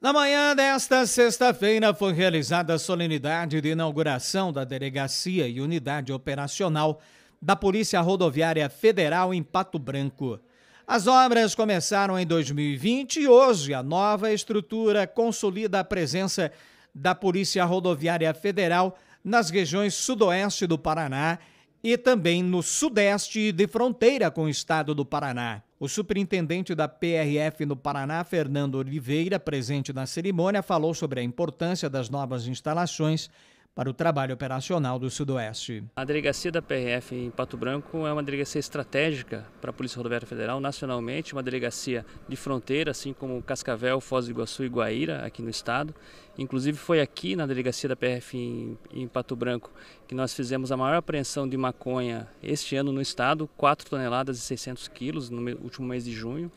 Na manhã desta sexta-feira foi realizada a solenidade de inauguração da Delegacia e Unidade Operacional da Polícia Rodoviária Federal em Pato Branco. As obras começaram em 2020 e hoje a nova estrutura consolida a presença da Polícia Rodoviária Federal nas regiões sudoeste do Paraná e também no sudeste de fronteira com o estado do Paraná. O superintendente da PRF no Paraná, Fernando Oliveira, presente na cerimônia, falou sobre a importância das novas instalações para o trabalho operacional do Sudoeste. A delegacia da PRF em Pato Branco é uma delegacia estratégica para a Polícia Rodoviária Federal nacionalmente, uma delegacia de fronteira, assim como Cascavel, Foz do Iguaçu e Guaíra, aqui no estado. Inclusive foi aqui na delegacia da PRF em, em Pato Branco que nós fizemos a maior apreensão de maconha este ano no estado, 4 toneladas e 600 quilos no último mês de junho.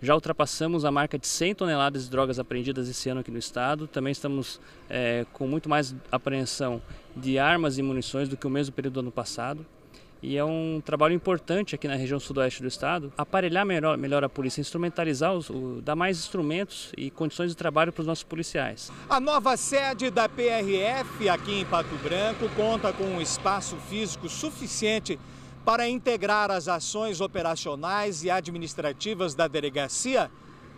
Já ultrapassamos a marca de 100 toneladas de drogas apreendidas esse ano aqui no estado. Também estamos é, com muito mais apreensão de armas e munições do que o mesmo período do ano passado. E é um trabalho importante aqui na região sudoeste do estado, aparelhar melhor, melhor a polícia, instrumentalizar, os, o, dar mais instrumentos e condições de trabalho para os nossos policiais. A nova sede da PRF aqui em Pato Branco conta com um espaço físico suficiente para integrar as ações operacionais e administrativas da delegacia,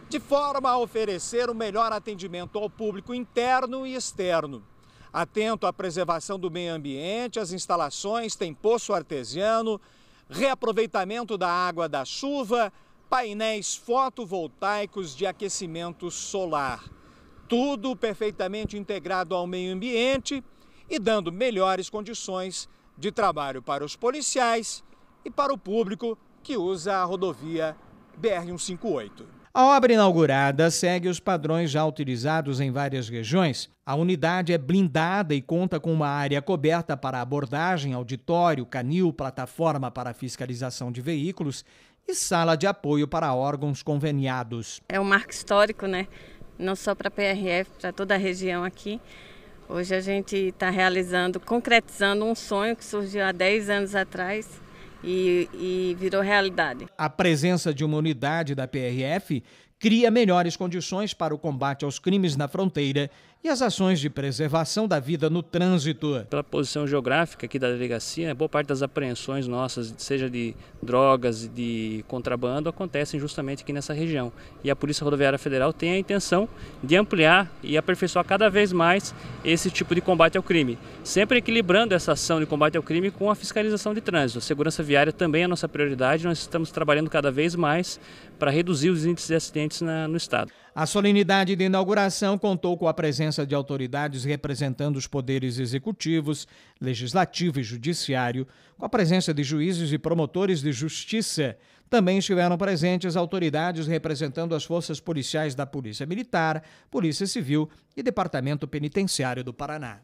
de forma a oferecer o melhor atendimento ao público interno e externo. Atento à preservação do meio ambiente, as instalações têm poço artesiano, reaproveitamento da água da chuva, painéis fotovoltaicos de aquecimento solar. Tudo perfeitamente integrado ao meio ambiente e dando melhores condições de trabalho para os policiais e para o público que usa a rodovia BR-158. A obra inaugurada segue os padrões já utilizados em várias regiões. A unidade é blindada e conta com uma área coberta para abordagem, auditório, canil, plataforma para fiscalização de veículos e sala de apoio para órgãos conveniados. É um marco histórico, né? Não só para a PRF, para toda a região aqui. Hoje a gente está realizando, concretizando um sonho que surgiu há 10 anos atrás e, e virou realidade. A presença de uma unidade da PRF cria melhores condições para o combate aos crimes na fronteira e as ações de preservação da vida no trânsito. Pela posição geográfica aqui da delegacia, boa parte das apreensões nossas, seja de drogas, e de contrabando, acontecem justamente aqui nessa região. E a Polícia Rodoviária Federal tem a intenção de ampliar e aperfeiçoar cada vez mais esse tipo de combate ao crime, sempre equilibrando essa ação de combate ao crime com a fiscalização de trânsito. A segurança viária também é a nossa prioridade, nós estamos trabalhando cada vez mais para reduzir os índices de acidentes presentes na, no Estado. A solenidade de inauguração contou com a presença de autoridades representando os poderes executivos, legislativo e judiciário, com a presença de juízes e promotores de justiça. Também estiveram presentes autoridades representando as forças policiais da Polícia Militar, Polícia Civil e Departamento Penitenciário do Paraná.